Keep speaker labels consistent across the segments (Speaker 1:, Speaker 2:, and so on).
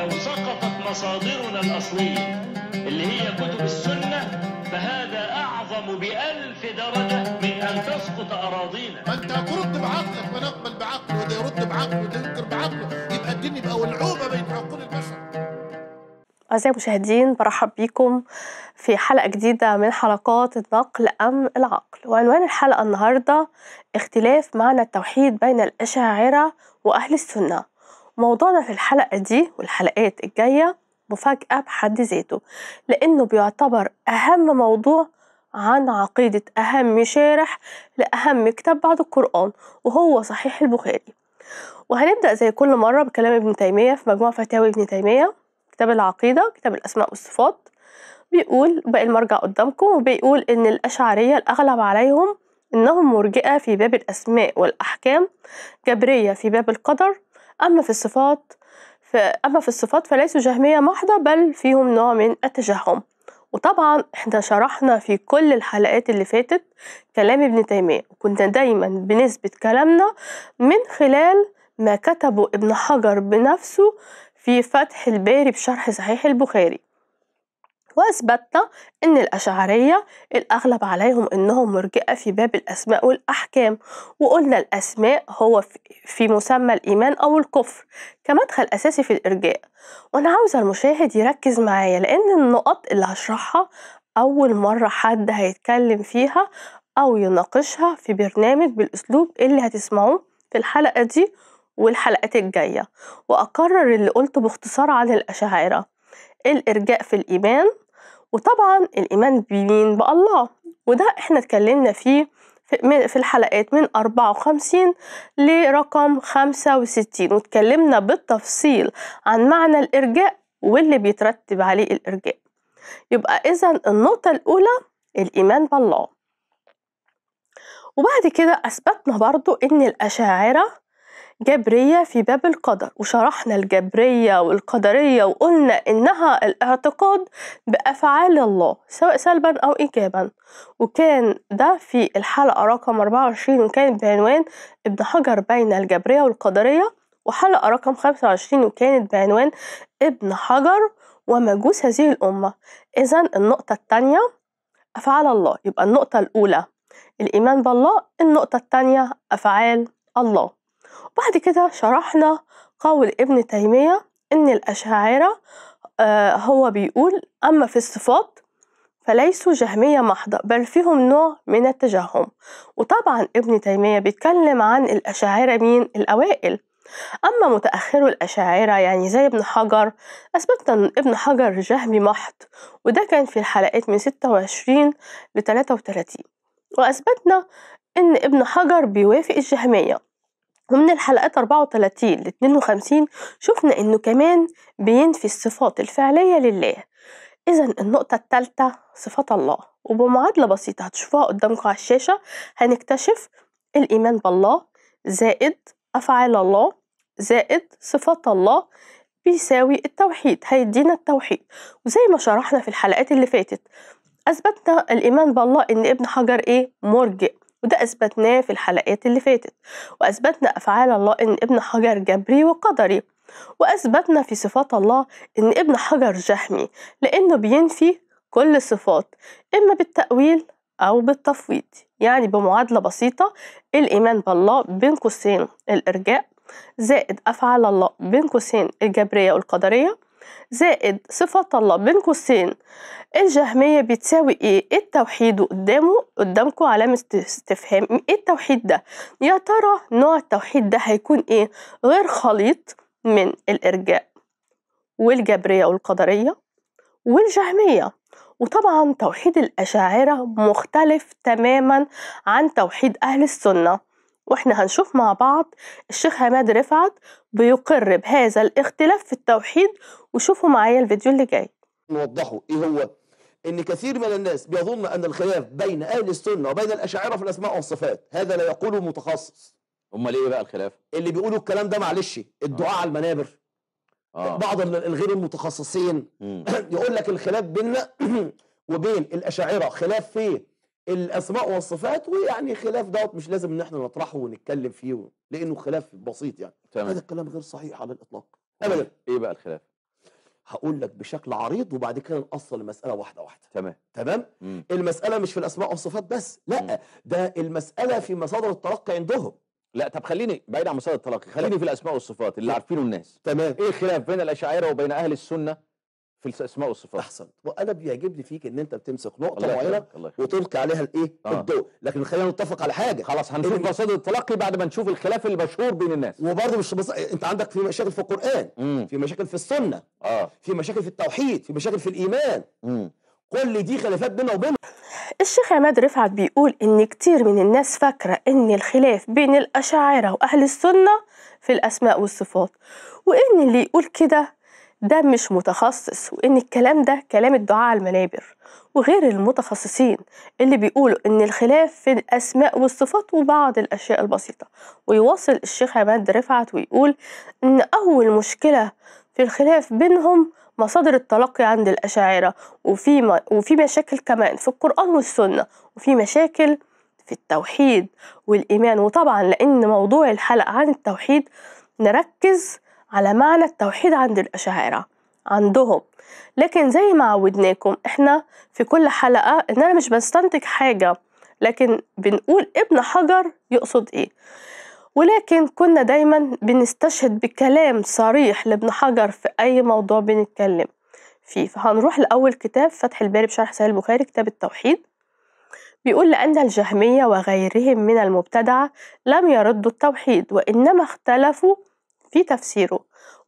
Speaker 1: لو سقطت مصادرنا الأصلية اللي هي كتب السنة فهذا أعظم بألف درجة من أن تسقط أراضينا فأنت أنت ترد بعقلك ما نقبل بعقله وده يرد بعقله وده ينكر بعقله يبقى الدين يبقى
Speaker 2: ولعوبة بين عقول البشر أعزائي المشاهدين برحب بيكم في حلقة جديدة من حلقات النقل أم العقل وعنوان الحلقة النهاردة اختلاف معنى التوحيد بين الأشاعرة وأهل السنة وموضوعنا في الحلقة دي والحلقات الجاية مفاجأة بحد ذاته لأنه بيعتبر أهم موضوع عن عقيدة أهم شارح لأهم كتاب بعد القرآن وهو صحيح البخاري وهنبدأ زي كل مرة بكلام ابن تيمية في مجموع فتاوي ابن تيمية كتاب العقيدة كتاب الأسماء والصفات بيقول باقي المرجع قدامكم وبيقول إن الأشعرية الأغلب عليهم إنهم مرجئة في باب الأسماء والأحكام جبرية في باب القدر أما في الصفات أما في الصفات فليسوا جهمية محضة بل فيهم نوع من التجهم وطبعا احنا شرحنا في كل الحلقات اللي فاتت كلام ابن تيمية وكنا دايما بنثبت كلامنا من خلال ما كتبه ابن حجر بنفسه في فتح الباري بشرح صحيح البخاري وأثبتنا أن الأشعرية الأغلب عليهم أنهم مرجئة في باب الأسماء والأحكام وقلنا الأسماء هو في مسمى الإيمان أو الكفر كمدخل أساسي في الإرجاء وأنا عاوزة المشاهد يركز معايا لأن النقط اللي هشرحها أول مرة حد هيتكلم فيها أو يناقشها في برنامج بالأسلوب اللي هتسمعوه في الحلقة دي والحلقات الجاية وأكرر اللي قلته باختصار عن الأشاعرة الإرجاء في الإيمان وطبعا الإيمان بمين بالله وده احنا اتكلمنا فيه في الحلقات من 54 لرقم 65 واتكلمنا بالتفصيل عن معنى الإرجاء واللي بيترتب عليه الإرجاء يبقى إذا النقطة الأولى الإيمان بالله وبعد كده أثبتنا برضو إن الأشاعرة جبرية في باب القدر وشرحنا الجبرية والقدرية وقلنا إنها الاعتقاد بأفعال الله سواء سلبا أو إيجابا وكان ده في الحلقة رقم 24 وكانت بعنوان ابن حجر بين الجبرية والقدرية وحلقة رقم 25 وكانت بعنوان ابن حجر ومجوس هذه الأمة إذا النقطة الثانية أفعال الله يبقى النقطة الأولى الإيمان بالله النقطة الثانية أفعال الله وبعد كده شرحنا قول ابن تيمية إن الأشاعرة آه، هو بيقول أما في الصفات فليسوا جهمية محضة بل فيهم نوع من التجهم وطبعا ابن تيمية بيتكلم عن الأشاعرة مين الأوائل أما متأخر الأشاعرة يعني زي ابن حجر أثبتنا أن ابن حجر جهمي محض وده كان في الحلقات من 26 ل 33 وأثبتنا أن ابن حجر بيوافق الجهمية ومن الحلقات 34 ل 52 شفنا إنه كمان بينفي الصفات الفعلية لله إذا النقطة الثالثة صفات الله وبمعادلة بسيطة هتشوفوها قدامكم على الشاشة هنكتشف الإيمان بالله زائد أفعال الله زائد صفات الله بيساوي التوحيد هيدينا التوحيد وزي ما شرحنا في الحلقات اللي فاتت أثبتنا الإيمان بالله إن ابن حجر إيه مرجئ وده أثبتناه في الحلقات اللي فاتت وأثبتنا أفعال الله إن ابن حجر جبري وقدري وأثبتنا في صفات الله إن ابن حجر جحمي لأنه بينفي كل الصفات إما بالتأويل أو بالتفويض يعني بمعادلة بسيطة الإيمان بالله بين قوسين الإرجاء زائد أفعال الله بين قوسين الجبرية والقدرية زائد صفة الله بين قوسين الجهمية بتساوي ايه؟, ايه التوحيد وقدامه قدامكم علامة استفهام ايه التوحيد ده يا ترى نوع التوحيد ده هيكون ايه غير خليط من الارجاء والجبرية والقدرية والجهمية وطبعا توحيد الأشاعرة مختلف تماما عن توحيد أهل السنة واحنا هنشوف مع بعض الشيخ عماد رفعت بيقر بهذا الاختلاف في التوحيد وشوفوا معايا الفيديو اللي جاي
Speaker 1: نوضحه ايه هو ان كثير من الناس بيظن ان الخلاف بين اهل السنه وبين الاشاعره في الاسماء والصفات هذا لا يقوله متخصص امال ايه بقى الخلاف اللي بيقولوا الكلام ده معلش الدعاء آه. على المنابر آه. بعض الغير المتخصصين يقول لك الخلاف بيننا وبين الاشاعره خلاف فين؟ الاسماء والصفات ويعني خلاف دوت مش لازم ان احنا نطرحه ونتكلم فيه لانه خلاف بسيط يعني تمام. هذا الكلام غير صحيح على الاطلاق ابدا ايه بقى الخلاف هقول لك بشكل عريض وبعد كده نقصر المساله واحده واحده تمام تمام مم. المساله مش في الاسماء والصفات بس لا مم. ده المساله في مصادر التلقي عندهم لا طب خليني بعيد عن مصادر التلقي خليني في الاسماء والصفات اللي عارفينه الناس تمام ايه الخلاف بين الاشاعره وبين اهل السنه في الاسماء والصفات احسنت وانا بيعجبني فيك ان انت بتمسك نقطه معينه وتلقي عليها الايه آه. الضوء لكن خلينا نتفق على حاجه خلاص هنشوف إيه؟ مصادر التلقي بعد ما نشوف الخلاف المشهور بين الناس وبرضه مش بص... انت عندك في مشاكل في القران مم. في مشاكل في السنه آه. في مشاكل في التوحيد في مشاكل في الايمان مم. كل دي
Speaker 2: خلافات بينا وبينهم الشيخ عماد رفعت بيقول ان كتير من الناس فاكره ان الخلاف بين الاشاعره واهل السنه في الاسماء والصفات وان اللي يقول كده ده مش متخصص وإن الكلام ده كلام الدعاء على المنابر وغير المتخصصين اللي بيقولوا إن الخلاف في الأسماء والصفات وبعض الأشياء البسيطة ويواصل الشيخ عماد رفعت ويقول إن أول مشكلة في الخلاف بينهم مصادر التلقي عند الأشاعرة وفي وفي مشاكل كمان في القرآن والسنة وفي مشاكل في التوحيد والإيمان وطبعا لأن موضوع الحلقة عن التوحيد نركز على معنى التوحيد عند الأشاعرة عندهم لكن زي ما عودناكم احنا في كل حلقة ان انا مش بستنتج حاجة لكن بنقول ابن حجر يقصد ايه ولكن كنا دايما بنستشهد بكلام صريح لابن حجر في اي موضوع بنتكلم فيه فهنروح لأول كتاب فتح الباري بشرح سهل البخاري كتاب التوحيد بيقول لأن الجهمية وغيرهم من المبتدعة لم يردوا التوحيد وإنما اختلفوا في تفسيره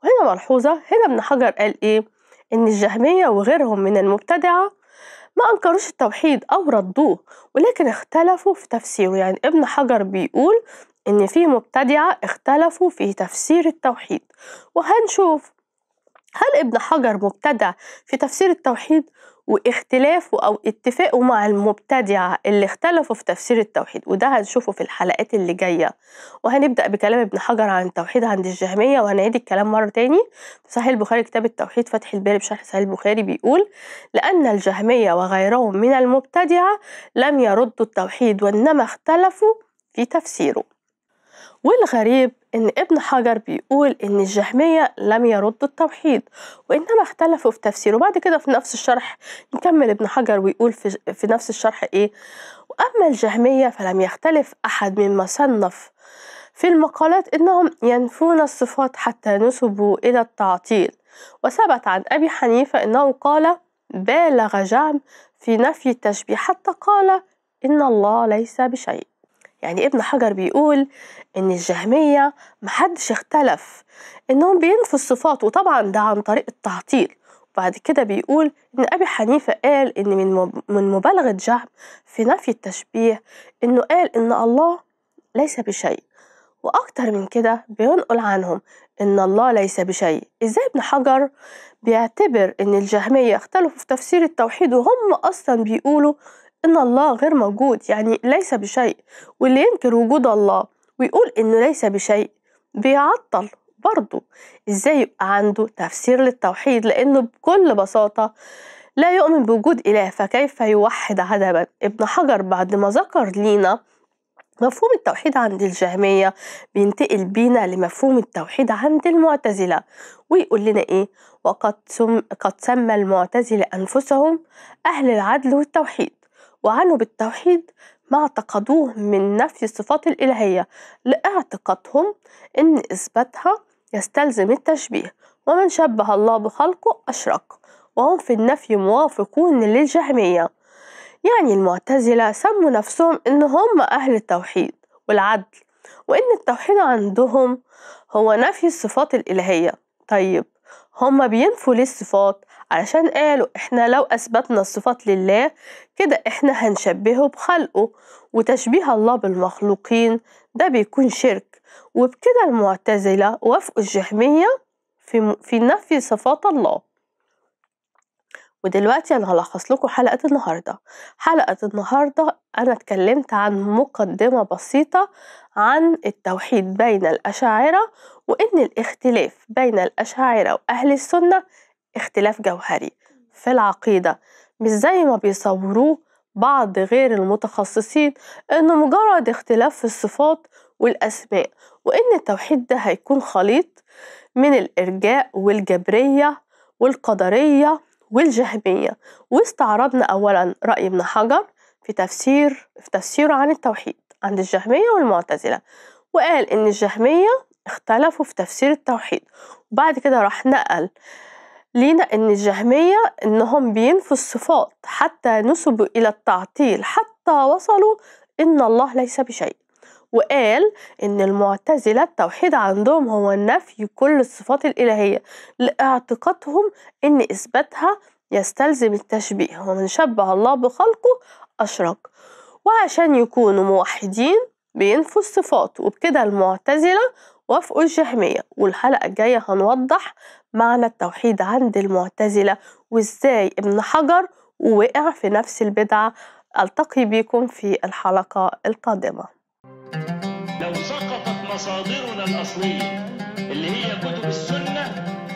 Speaker 2: وهنا ملحوظة هنا ابن حجر قال إيه إن الجهمية وغيرهم من المبتدعة ما أنكروش التوحيد أو ردوه ولكن اختلفوا في تفسيره يعني ابن حجر بيقول إن في مبتدعة اختلفوا في تفسير التوحيد وهنشوف هل ابن حجر مبتدع في تفسير التوحيد واختلافه أو اتفاقه مع المبتدعة اللي اختلفوا في تفسير التوحيد وده هنشوفه في الحلقات اللي جاية وهنبدأ بكلام ابن حجر عن التوحيد عند الجهمية وهنعيد الكلام مرة تاني في صحيح البخاري كتاب التوحيد فتح الباري بشرح صحيح البخاري بيقول لأن الجهمية وغيرهم من المبتدعة لم يردوا التوحيد وإنما اختلفوا في تفسيره والغريب إن ابن حجر بيقول إن الجهمية لم يردوا التوحيد وإنما اختلفوا في تفسيره بعد كده في نفس الشرح نكمل ابن حجر ويقول في, في نفس الشرح إيه وأما الجهمية فلم يختلف أحد مما صنف في المقالات إنهم ينفون الصفات حتى نسبوا إلى التعطيل وثبت عن أبي حنيفة أنه قال بالغ جعم في نفي التشبيه حتى قال إن الله ليس بشيء يعني ابن حجر بيقول ان الجهمية محدش اختلف انهم بينفوا الصفات وطبعا ده عن طريق التعطيل وبعد كده بيقول ان ابي حنيفة قال ان من من مبالغة جهم في نفي التشبيه انه قال ان الله ليس بشيء واكتر من كده بينقل عنهم ان الله ليس بشيء ازاي ابن حجر بيعتبر ان الجهمية اختلفوا في تفسير التوحيد وهم اصلا بيقولوا ان الله غير موجود يعني ليس بشيء واللي ينكر وجود الله ويقول انه ليس بشيء بيعطل برضه ازاي يبقى عنده تفسير للتوحيد لانه بكل بساطه لا يؤمن بوجود اله فكيف يوحد عدما ابن حجر بعد ما ذكر لينا مفهوم التوحيد عند الجهمية بينتقل بينا لمفهوم التوحيد عند المعتزلة ويقول لنا إيه وقد سم قد سمى المعتزلة أنفسهم أهل العدل والتوحيد وعنوا بالتوحيد ما اعتقدوه من نفي الصفات الإلهية لاعتقادهم إن إثباتها يستلزم التشبيه ومن شبه الله بخلقه أشرك وهم في النفي موافقون للجهمية يعني المعتزلة سموا نفسهم إن هم أهل التوحيد والعدل وإن التوحيد عندهم هو نفي الصفات الإلهية طيب هما بينفوا ليه الصفات علشان قالوا احنا لو اثبتنا الصفات لله كده احنا هنشبهه بخلقه وتشبيه الله بالمخلوقين ده بيكون شرك وبكده المعتزلة وافقوا الجهمية في, في نفي صفات الله ودلوقتي انا هلخص لكم حلقه النهارده حلقه النهارده انا اتكلمت عن مقدمه بسيطه عن التوحيد بين الاشاعره وان الاختلاف بين الاشاعره واهل السنه اختلاف جوهري في العقيدة مش زي ما بيصوروه بعض غير المتخصصين إنه مجرد اختلاف في الصفات والأسماء وإن التوحيد ده هيكون خليط من الإرجاء والجبرية والقدرية والجهمية واستعرضنا أولا رأي ابن حجر في تفسير في تفسيره عن التوحيد عند الجهمية والمعتزلة وقال إن الجهمية اختلفوا في تفسير التوحيد وبعد كده راح نقل لينا أن الجهمية أنهم بينفوا الصفات حتى نسبوا إلى التعطيل حتى وصلوا إن الله ليس بشيء وقال إن المعتزلة التوحيد عندهم هو النفي كل الصفات الإلهية لاعتقادهم إن إثباتها يستلزم التشبيه ومن شبه الله بخلقه أشرك وعشان يكونوا موحدين بينفوا الصفات وبكده المعتزلة وافقوا الجهمية والحلقة الجاية هنوضح معنى التوحيد عند المعتزلة وازاي ابن حجر ووقع في نفس البدعة ألتقي بكم في الحلقة القادمة
Speaker 1: لو سقطت مصادرنا الأصلية اللي هي كتب السنة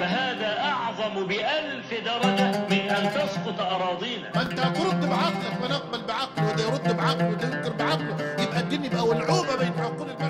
Speaker 1: فهذا أعظم بألف درجة من أن تسقط أراضينا أنت هترد بعقلك ونقبل بعقله وده يرد بعقله وده ينكر بعقله يبقى الدين يبقى ولعوبة بين عقول البشر